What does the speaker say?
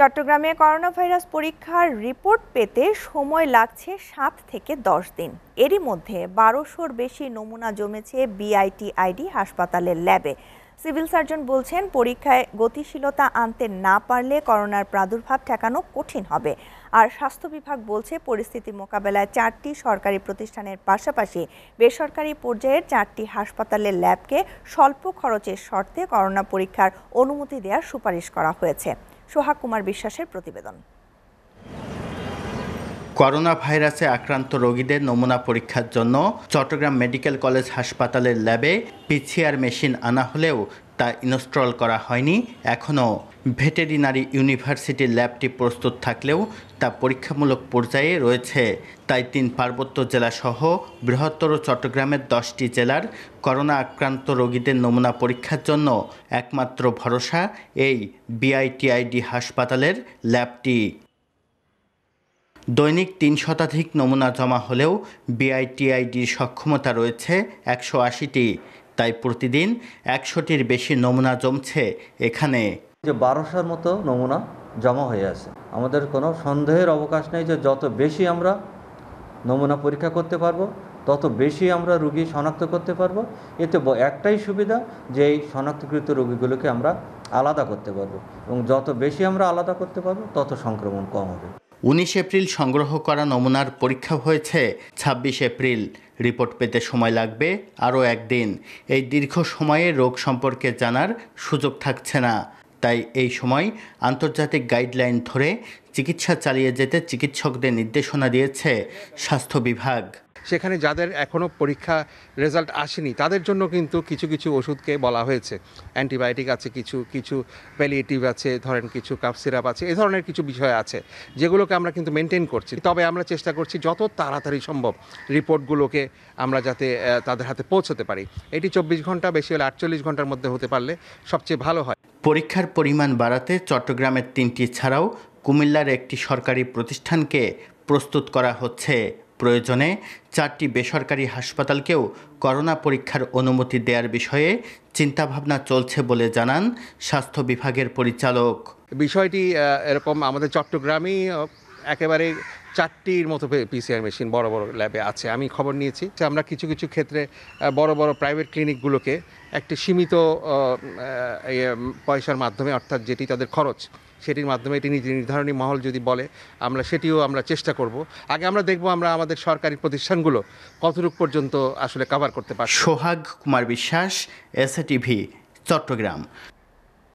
চট্টগ্রামে corona virus পরীক্ষার report পেতে সময় লাগছে সাত থেকে দশ দিন এরই মধ্যে বারোশোর বেশি নমুনা জমেছে আইডি হাসপাতালের ল্যাবে সিভিল সার্জন বলছেন পরীক্ষায় গতিশীলতা আনতে না পারলে করোনার প্রাদুর্ভাব ঠেকানো কঠিন হবে আর স্বাস্থ্য বিভাগ বলছে পরিস্থিতি মোকাবেলায় চারটি সরকারি প্রতিষ্ঠানের পাশাপাশি বেসরকারি পর্যায়ের চারটি হাসপাতালের ল্যাবকে স্বল্প খরচের শর্তে করোনা পরীক্ষার অনুমতি দেওয়ার সুপারিশ করা হয়েছে সোহাগ কুমার বিশ্বাসের প্রতিবেদন করোনা ভাইরাসে আক্রান্ত রোগীদের নমুনা পরীক্ষার জন্য চট্টগ্রাম মেডিকেল কলেজ হাসপাতালের ল্যাবে পিসিআর মেশিন আনা হলেও তা ইনস্টল করা হয়নি এখনও ভেটেরিনারি ইউনিভার্সিটির ল্যাবটি প্রস্তুত থাকলেও তা পরীক্ষামূলক পর্যায়ে রয়েছে তাই তিন পার্বত্য জেলাসহ বৃহত্তর চট্টগ্রামের দশটি জেলার করোনা আক্রান্ত রোগীদের নমুনা পরীক্ষার জন্য একমাত্র ভরসা এই বিআইটিআইডি হাসপাতালের ল্যাবটি দৈনিক তিন শতাধিক নমুনা জমা হলেও বিআইটিআইডির সক্ষমতা রয়েছে একশো আশিটি তাই প্রতিদিন একশোটির বেশি নমুনা জমছে এখানে যে বারোশোর মতো নমুনা জমা হয়ে আছে আমাদের কোনো সন্দেহের অবকাশ নেই যে যত বেশি আমরা নমুনা পরীক্ষা করতে পারবো তত বেশি আমরা রুগী শনাক্ত করতে পারবো এতে একটাই সুবিধা যে এই শনাক্তকৃত রুগীগুলোকে আমরা আলাদা করতে পারবো এবং যত বেশি আমরা আলাদা করতে পারবো তত সংক্রমণ কম হবে উনিশ এপ্রিল সংগ্রহ করা নমুনার পরীক্ষা হয়েছে ২৬ এপ্রিল রিপোর্ট পেতে সময় লাগবে আরও একদিন এই দীর্ঘ সময়ে রোগ সম্পর্কে জানার সুযোগ থাকছে না তাই এই সময় আন্তর্জাতিক গাইডলাইন ধরে চিকিৎসা চালিয়ে যেতে চিকিৎসকদের নির্দেশনা দিয়েছে স্বাস্থ্য বিভাগ সেখানে যাদের এখনও পরীক্ষা রেজাল্ট আসেনি তাদের জন্য কিন্তু কিছু কিছু ওষুধকে বলা হয়েছে অ্যান্টিবায়োটিক আছে কিছু কিছু প্যালিয়েটিভ আছে ধরেন কিছু কাপ সিরাপ আছে এ ধরনের কিছু বিষয় আছে যেগুলোকে আমরা কিন্তু মেনটেন করছি তবে আমরা চেষ্টা করছি যত তাড়াতাড়ি সম্ভব রিপোর্টগুলোকে আমরা যাতে তাদের হাতে পৌঁছতে পারি এটি চব্বিশ ঘন্টা বেশি হলে আটচল্লিশ ঘন্টার মধ্যে হতে পারলে সবচেয়ে ভালো হয় পরীক্ষার পরিমাণ বাড়াতে চট্টগ্রামের তিনটি ছাড়াও কুমিল্লার একটি সরকারি প্রতিষ্ঠানকে প্রস্তুত করা হচ্ছে প্রয়োজনে চারটি বেসরকারি হাসপাতালকেও করোনা পরীক্ষার অনুমতি দেওয়ার বিষয়ে চিন্তাভাবনা চলছে বলে জানান স্বাস্থ্য বিভাগের পরিচালক বিষয়টি এরকম আমাদের চট্টগ্রামেই একেবারে চারটির মতো পিসিআর মেশিন বড় বড় ল্যাবে আছে আমি খবর নিয়েছি যে আমরা কিছু কিছু ক্ষেত্রে বড় বড় প্রাইভেট ক্লিনিকগুলোকে একটি সীমিত ইয়ে, পয়সার মাধ্যমে অর্থাৎ যেটি তাদের খরচ সেটির মাধ্যমে এটি নীতি নির্ধারণী মহল যদি বলে আমরা সেটিও আমরা চেষ্টা করব আগে আমরা দেখব আমরা আমাদের সরকারি প্রতিষ্ঠানগুলো কতটুকু পর্যন্ত আসলে কভার করতে পারি সোহাগ কুমার বিশ্বাস এস চট্টগ্রাম